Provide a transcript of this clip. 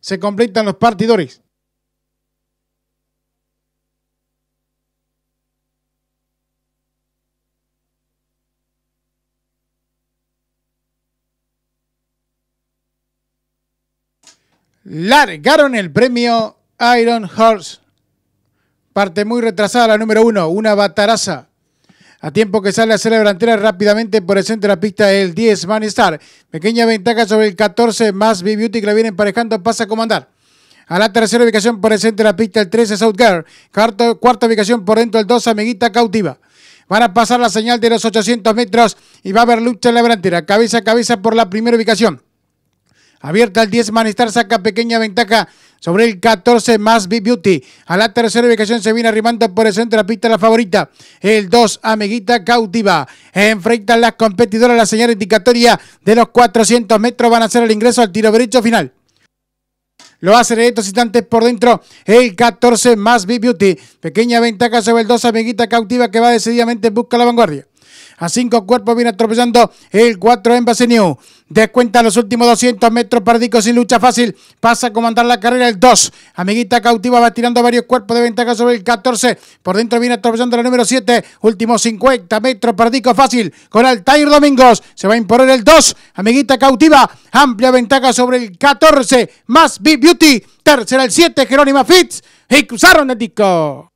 se completan los partidores. Largaron el premio Iron Horse. Parte muy retrasada, la número uno, una bataraza. A tiempo que sale a hacer la delantera rápidamente por el centro de la pista el 10 Manistar. Pequeña ventaja sobre el 14 más B-Beauty que la viene emparejando, pasa a comandar. A la tercera ubicación por el centro de la pista el 13 South Girl. Cuarto, cuarta ubicación por dentro el 2 Amiguita Cautiva. Van a pasar la señal de los 800 metros y va a haber lucha en la delantera. Cabeza a cabeza por la primera ubicación. Abierta el 10, Manistar saca pequeña ventaja sobre el 14 más Big Beauty. A la tercera ubicación se viene arrimando por el centro de la pista la favorita. El 2, Amiguita Cautiva. Enfrentan las competidoras la señal indicatoria de los 400 metros. Van a hacer el ingreso al tiro derecho final. Lo hacen estos instantes por dentro el 14 más Big Beauty. Pequeña ventaja sobre el 2, Amiguita Cautiva que va decididamente en busca la vanguardia. A cinco cuerpos viene atropellando el 4 Embassy New. Descuenta los últimos 200 metros perdidos sin lucha fácil. Pasa a comandar la carrera el 2. Amiguita cautiva va tirando varios cuerpos de ventaja sobre el 14. Por dentro viene atropellando la número 7. Últimos 50 metros perdidos fácil. Con Altair Domingos se va a imponer el 2. Amiguita cautiva. Amplia ventaja sobre el 14. Más Big Beauty. Tercera el 7. Jerónima Fitz. Y cruzaron el disco.